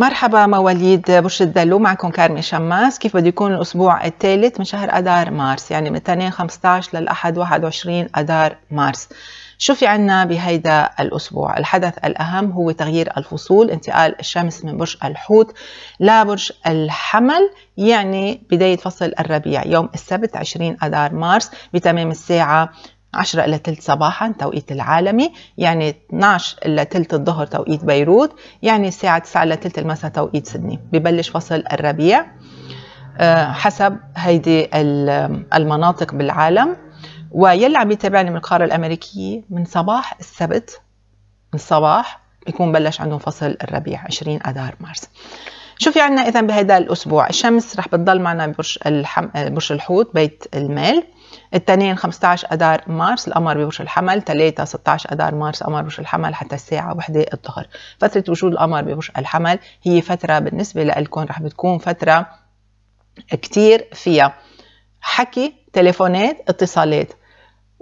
مرحبا مواليد برج الدلو معكم كارمي شماس كيف بده يكون الأسبوع الثالث من شهر اذار مارس يعني من الاثنين 15 للأحد 21 اذار مارس شو في عنا بهيدا الأسبوع الحدث الأهم هو تغيير الفصول انتقال الشمس من برج الحوت لبرج الحمل يعني بداية فصل الربيع يوم السبت 20 اذار مارس بتمام الساعة 10 إلى تلت صباحا توقيت العالمي يعني 12 إلى تلت الظهر توقيت بيروت يعني الساعة 9 إلى تلت المساء توقيت سدني ببلش فصل الربيع آه، حسب هيدي المناطق بالعالم ويلي عم يتابعني من القارة الأمريكية من صباح السبت من الصباح بيكون بلش عندهم فصل الربيع 20 أذار مارس شوفي عنا اذا بهذا الاسبوع الشمس رح بتضل معنا ببرج الحم... برج الحوت بيت المال الاثنين 15 اذار مارس القمر ببرج الحمل 3 16 اذار مارس قمر برج الحمل حتى الساعه 1 الظهر فتره وجود القمر ببرج الحمل هي فتره بالنسبه لكم رح بتكون فتره كتير فيها حكي تليفونات اتصالات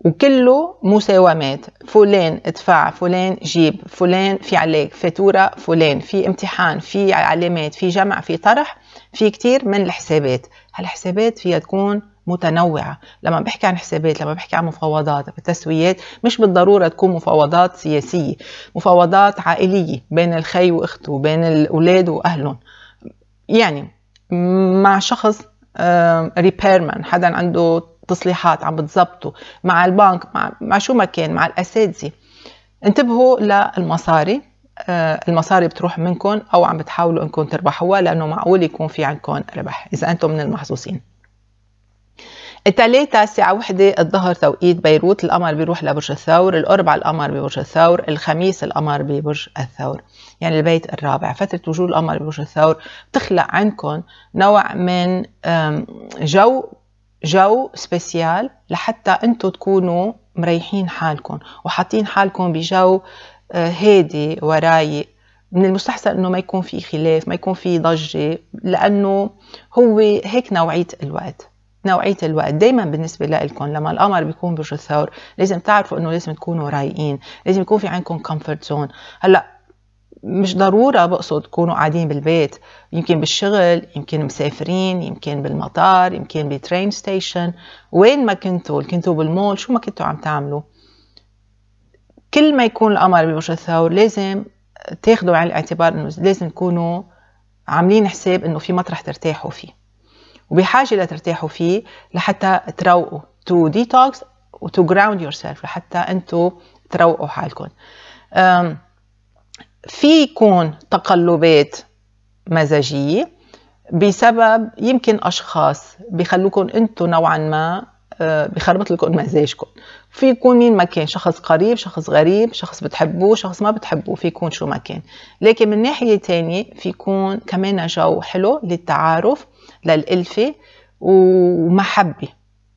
وكله مساومات فلان ادفع فلان جيب فلان في عليك فاتوره فلان في امتحان في علامات في جمع في طرح في كتير من الحسابات هالحسابات فيها تكون متنوعة لما بحكي عن حسابات لما بحكي عن مفاوضات بالتسويات مش بالضرورة تكون مفاوضات سياسية مفاوضات عائلية بين الخي وأخته بين الأولاد وأهلهم يعني مع شخص ريبيرمان حدا عنده تصليحات عم بتزبطوا مع البنك مع, مع شو ما كان مع الاساتذه انتبهوا للمصاري آه، المصاري بتروح منكم او عم بتحاولوا انكم تربحوها لانه معقول يكون في عندكم ربح اذا انتم من المحظوظين التلاتة الساعة وحدة الظهر توقيت بيروت القمر بيروح لبرج الثور الأربعة القمر ببرج الثور الخميس القمر ببرج الثور يعني البيت الرابع فترة وجود القمر ببرج الثور بتخلق عندكم نوع من جو جو سبيسيال لحتى انتم تكونوا مريحين حالكم وحاطين حالكم بجو آه، هادي ورايق من المستحسن انه ما يكون في خلاف ما يكون في ضجه لانه هو هيك نوعيه الوقت نوعيه الوقت دائما بالنسبه لكم لما القمر بيكون برج الثور لازم تعرفوا انه لازم تكونوا رايقين لازم يكون في عندكم كومفورت زون هلا مش ضرورة بقصد تكونوا قاعدين بالبيت يمكن بالشغل يمكن مسافرين يمكن بالمطار يمكن بترين ستيشن وين ما كنتوا كنتوا بالمول شو ما كنتوا عم تعملوا كل ما يكون القمر بوجه الثور لازم تاخذوا على الاعتبار انه لازم تكونوا عاملين حساب انه في مطرح ترتاحوا فيه وبحاجه لترتاحوا فيه لحتى تروقوا تو ديتوكس وتو جراوند يور سيلف لحتى انتوا تروقوا حالكم في يكون تقلبات مزاجية بسبب يمكن أشخاص بخلوكم أنتوا نوعا ما آه، بخربط لكم مزاجكم في يكون مين ما كان شخص قريب شخص غريب شخص بتحبوه شخص ما بتحبوه في يكون شو ما كان لكن من ناحية تانية في يكون كمان جو حلو للتعارف للألفة ومحبة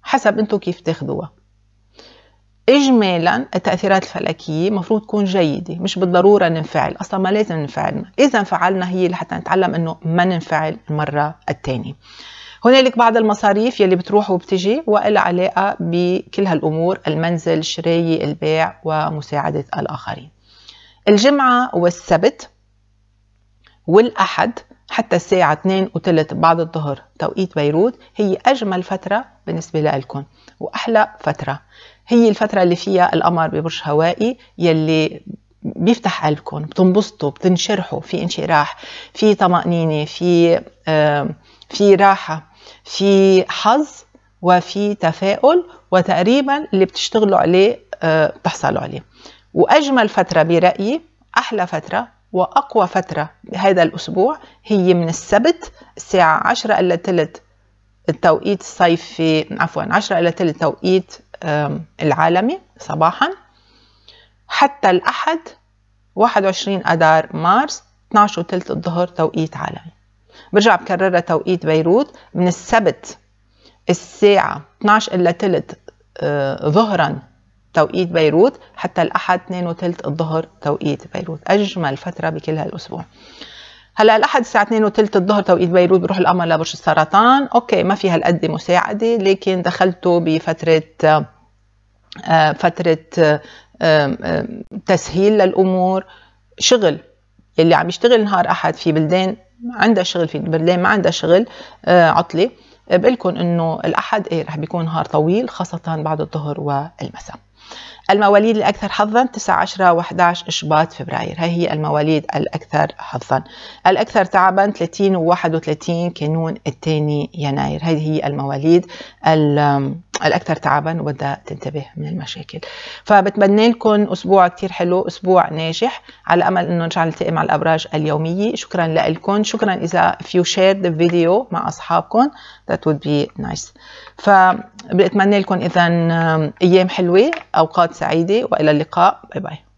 حسب انتو كيف تاخذوها اجمالا التاثيرات الفلكيه مفروض تكون جيده مش بالضروره ننفعل اصلا ما لازم ننفعل اذا فعلنا هي لحتى نتعلم انه ما ننفعل المره الثانيه هنالك بعض المصاريف يلي بتروح وبتجي وإلها علاقة بكل هالأمور المنزل شراي البيع ومساعدة الآخرين الجمعة والسبت والأحد حتى الساعة 2 وثلث بعد الظهر توقيت بيروت هي أجمل فترة بالنسبة لكم وأحلى فترة هي الفترة اللي فيها القمر ببرج هوائي يلي بيفتح قلبكم بتنبسطوا بتنشرحوا في انشراح في طمأنينة في في راحة في حظ وفي تفاؤل وتقريبا اللي بتشتغلوا عليه آه، بتحصلوا عليه وأجمل فترة برأيي أحلى فترة وأقوى فترة بهذا الأسبوع هي من السبت الساعة عشرة إلى تلت التوقيت الصيفي عفوا عشرة إلى تلت توقيت العالمي صباحا حتى الأحد 21 أدار مارس 12 وثلث الظهر توقيت عالمي برجع بكررها توقيت بيروت من السبت الساعة 12 إلا ثلث ظهرا توقيت بيروت حتى الأحد 2 وثلث الظهر توقيت بيروت أجمل فترة بكل هالأسبوع هلا الأحد الساعة 2 وثلث الظهر توقيت بيروت بروح القمر لبرج السرطان أوكي ما في هالقد مساعدة لكن دخلته بفترة آه، فترة آه، آه، تسهيل للأمور شغل اللي عم يشتغل نهار أحد في بلدان عندها شغل في بلدان ما عندها شغل عطلة بقول لكم انه الاحد ايه رح بيكون نهار طويل خاصه بعد الظهر والمساء المواليد الأكثر حظا 9 10 11 شباط فبراير هاي هي المواليد الأكثر حظا الأكثر تعبا 30 و 31 كانون الثاني يناير هذه هي المواليد الأكثر تعبا وبدها تنتبه من المشاكل فبتمنى لكم أسبوع كثير حلو أسبوع ناجح على أمل أنه نرجع نلتقي مع الأبراج اليومية شكرا لكم شكرا إذا if you shared the video مع أصحابكم that would be nice فبتمنى لكم إذا أيام حلوة أوقات سعيدة وإلى اللقاء باي باي